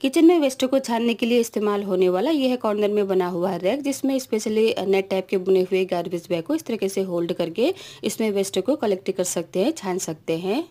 kitchen में waste को छानने के लिए इस्तेमाल होने वाला यह है कॉर्नर में बना हुआ रैक जिसमें स्पेशली नेट टाइप के बुने हुए गार्बेज बैग को इस तरीके से होल्ड करके इसमें वेस्ट को कलेक्ट कर सकते हैं छान सकते हैं